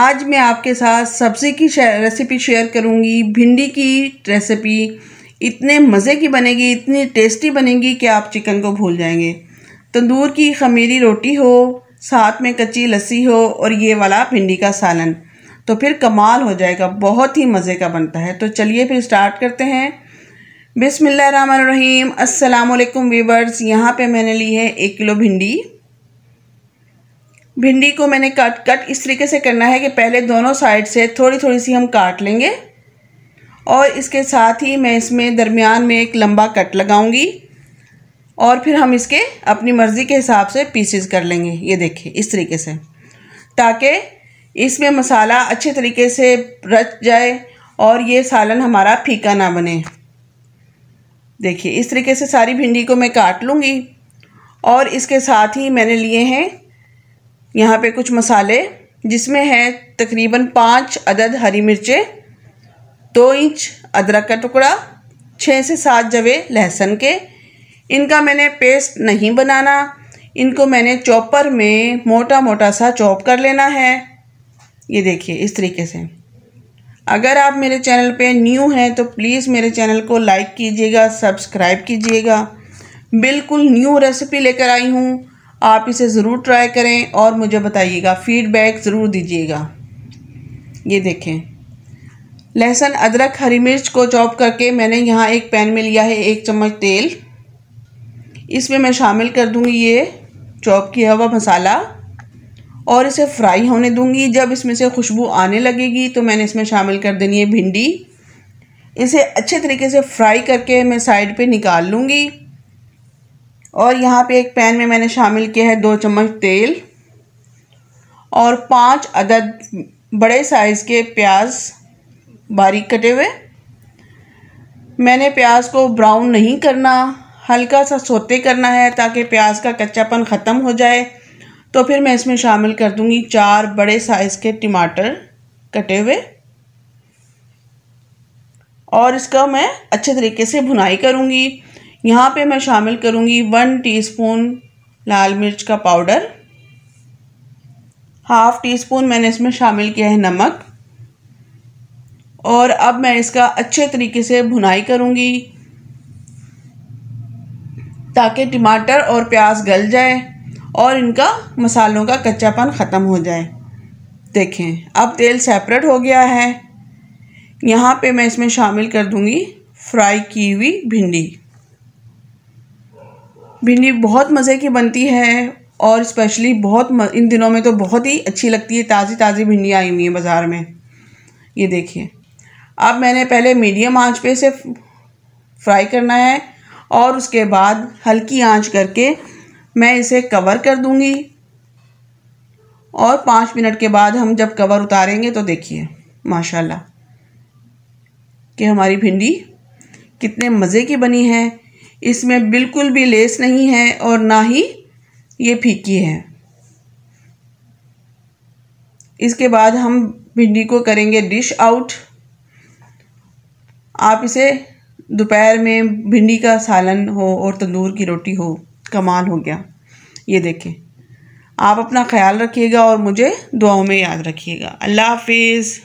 आज मैं आपके साथ सब्ज़ी की रेसिपी शेयर करूंगी भिंडी की रेसिपी इतने मज़े की बनेगी इतनी टेस्टी बनेगी कि आप चिकन को भूल जाएंगे तंदूर की खमीरी रोटी हो साथ में कच्ची लस्सी हो और ये वाला भिंडी का सालन तो फिर कमाल हो जाएगा बहुत ही मज़े का बनता है तो चलिए फिर स्टार्ट करते हैं बिसमीम अल्लाम वीवर्स यहाँ पर मैंने ली है एक किलो भिंडी भिंडी को मैंने कट कट इस तरीके से करना है कि पहले दोनों साइड से थोड़ी थोड़ी सी हम काट लेंगे और इसके साथ ही मैं इसमें दरमियान में एक लंबा कट लगाऊंगी और फिर हम इसके अपनी मर्ज़ी के हिसाब से पीसेस कर लेंगे ये देखिए इस तरीके से ताकि इसमें मसाला अच्छे तरीके से रच जाए और ये सालन हमारा फीका ना बने देखिए इस तरीके से सारी भिंडी को मैं काट लूँगी और इसके साथ ही मैंने लिए हैं यहाँ पे कुछ मसाले जिसमें है तकरीबन पाँच अदद हरी मिर्चें दो इंच अदरक का टुकड़ा छः से सात जवे लहसुन के इनका मैंने पेस्ट नहीं बनाना इनको मैंने चॉपर में मोटा मोटा सा चॉप कर लेना है ये देखिए इस तरीके से अगर आप मेरे चैनल पे न्यू हैं तो प्लीज़ मेरे चैनल को लाइक कीजिएगा सब्सक्राइब कीजिएगा बिल्कुल न्यू रेसिपी लेकर आई हूँ आप इसे ज़रूर ट्राई करें और मुझे बताइएगा फ़ीडबैक ज़रूर दीजिएगा ये देखें लहसुन अदरक हरी मिर्च को चॉप करके मैंने यहाँ एक पैन में लिया है एक चम्मच तेल इसमें मैं शामिल कर दूँगी ये चॉप किया हुआ मसाला और इसे फ्राई होने दूँगी जब इसमें से खुशबू आने लगेगी तो मैंने इसमें शामिल कर देनी है भिंडी इसे अच्छे तरीके से फ्राई करके मैं साइड पे निकाल लूँगी और यहाँ पे एक पैन में मैंने शामिल किया है दो चम्मच तेल और पांच अदद बड़े साइज़ के प्याज बारीक कटे हुए मैंने प्याज को ब्राउन नहीं करना हल्का सा सोते करना है ताकि प्याज का कच्चापन ख़त्म हो जाए तो फिर मैं इसमें शामिल कर दूंगी चार बड़े साइज़ के टमाटर कटे हुए और इसका मैं अच्छे तरीके से भुनाई करूँगी यहाँ पे मैं शामिल करूँगी वन टीस्पून लाल मिर्च का पाउडर हाफ टी स्पून मैंने इसमें शामिल किया है नमक और अब मैं इसका अच्छे तरीके से भुनाई करूँगी ताकि टमाटर और प्याज गल जाए और इनका मसालों का कच्चापन ख़त्म हो जाए देखें अब तेल सेपरेट हो गया है यहाँ पे मैं इसमें शामिल कर दूँगी फ्राई की हुई भिंडी भिंडी बहुत मज़े की बनती है और स्पेशली बहुत म, इन दिनों में तो बहुत ही अच्छी लगती है ताज़ी ताज़ी भिंडियाँ आई हुई हैं बाज़ार में ये देखिए अब मैंने पहले मीडियम आंच पे से फ्राई करना है और उसके बाद हल्की आंच करके मैं इसे कवर कर दूंगी और पाँच मिनट के बाद हम जब कवर उतारेंगे तो देखिए माशाल्लाह कि हमारी भिंडी कितने मज़े की बनी है इसमें बिल्कुल भी लेस नहीं है और ना ही ये फीकी है इसके बाद हम भिंडी को करेंगे डिश आउट आप इसे दोपहर में भिंडी का सालन हो और तंदूर की रोटी हो कमाल हो गया ये देखें आप अपना ख्याल रखिएगा और मुझे दुआओं में याद रखिएगा अल्लाह हाफिज़